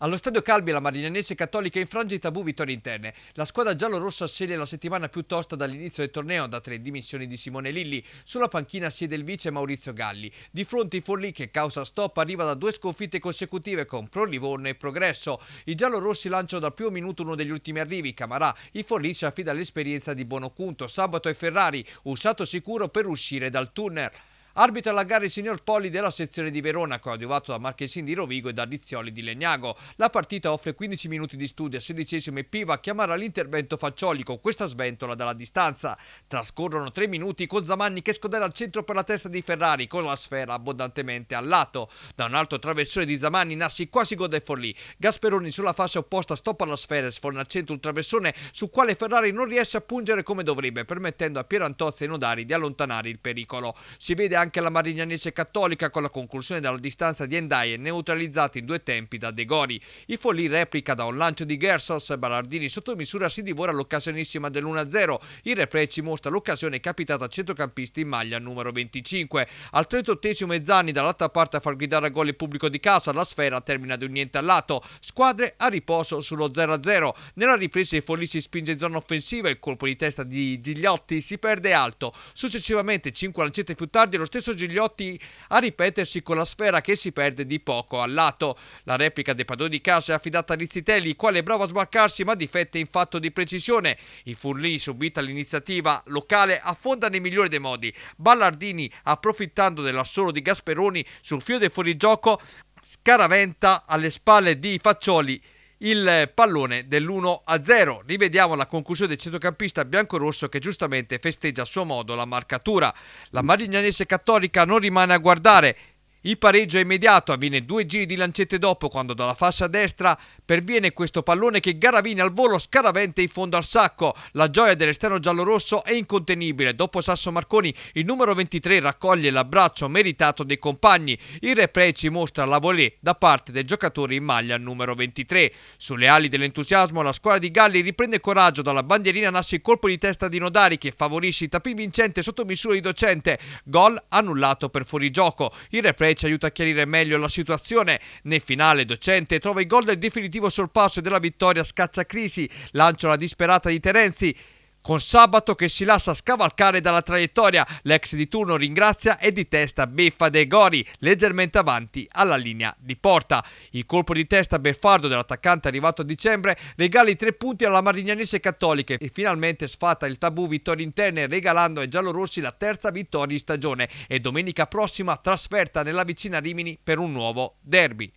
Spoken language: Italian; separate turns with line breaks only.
Allo stadio Calbi la Marinense Cattolica infrange i tabù vittorie interne. La squadra giallorossa sceglie la settimana più tosta dall'inizio del torneo da tre dimissioni di Simone Lilli. Sulla panchina siede il vice Maurizio Galli. Di fronte i Forlì che causa stop arriva da due sconfitte consecutive con Pro Livorno e Progresso. I giallorossi lanciano dal primo minuto uno degli ultimi arrivi, Camarà. I Forlì si affida all'esperienza di Bonocunto, Sabato e Ferrari, un salto sicuro per uscire dal tunnel. Arbitra la gara il signor Poli della sezione di Verona, coadiuvato da Marchesin di Rovigo e da Rizzoli di Legnago. La partita offre 15 minuti di studio, a sedicesimo e Piva a chiamare all'intervento Faccioli con questa sventola dalla distanza. Trascorrono 3 minuti con Zamanni che scodella al centro per la testa di Ferrari con la sfera abbondantemente al lato. Da un altro traversone di Zamanni Nassi quasi gode Forlì. Gasperoni sulla fascia opposta stoppa la sfera e sforna al centro un traversone su quale Ferrari non riesce a pungere come dovrebbe, permettendo a Pierantozza e Nodari di allontanare il pericolo. Si vede anche anche la Marignanese Cattolica con la conclusione della distanza di Endaie neutralizzati in due tempi da De Gori. I folli replica da un lancio di Gersos, e Ballardini sotto misura si divora l'occasionissima dell'1-0. Il replay ci mostra l'occasione capitata a centrocampisti in maglia numero 25. Al 38esimo Zanni dall'altra parte a far guidare a gol il pubblico di casa, la sfera termina di un niente al lato. Squadre a riposo sullo 0-0. Nella ripresa i folli si spinge in zona offensiva, il colpo di testa di Gigliotti si perde alto. Successivamente 5 lancette più tardi lo stesso stesso Gigliotti a ripetersi con la sfera che si perde di poco al lato. La replica dei padroni di casa è affidata a Rizzitelli, quale è bravo a sbarcarsi ma difette in fatto di precisione. I Furlì, subita l'iniziativa locale, affonda nei migliori dei modi. Ballardini, approfittando dell'assolo di Gasperoni sul fio del fuorigioco, scaraventa alle spalle di Faccioli il pallone dell'1-0. Rivediamo la conclusione del centrocampista biancorosso che giustamente festeggia a suo modo la marcatura. La Marignanese Cattolica non rimane a guardare, il pareggio è immediato, avviene due giri di lancette dopo quando dalla fascia destra perviene questo pallone che Garavini al volo scaravente in fondo al sacco. La gioia dell'esterno giallorosso è incontenibile. Dopo Sasso Marconi il numero 23 raccoglie l'abbraccio meritato dei compagni. Il replay ci mostra la volée da parte del giocatore in maglia numero 23. Sulle ali dell'entusiasmo la squadra di Galli riprende coraggio dalla bandierina nasce il colpo di testa di Nodari che favorisce i tapin vincente sotto misura di docente. Gol annullato per fuorigioco. Il replay ci aiuta a chiarire meglio la situazione. Nel finale Docente trova il gol del definitivo sorpasso della vittoria scaccia crisi, lancio la disperata di Terenzi con Sabato che si lascia scavalcare dalla traiettoria. L'ex di turno ringrazia e di testa beffa De Gori, leggermente avanti alla linea di porta. Il colpo di testa beffardo dell'attaccante arrivato a dicembre regala i tre punti alla Marignanese Cattolica e finalmente sfata il tabù vittorie interne regalando ai giallorossi la terza vittoria di stagione e domenica prossima trasferta nella vicina Rimini per un nuovo derby.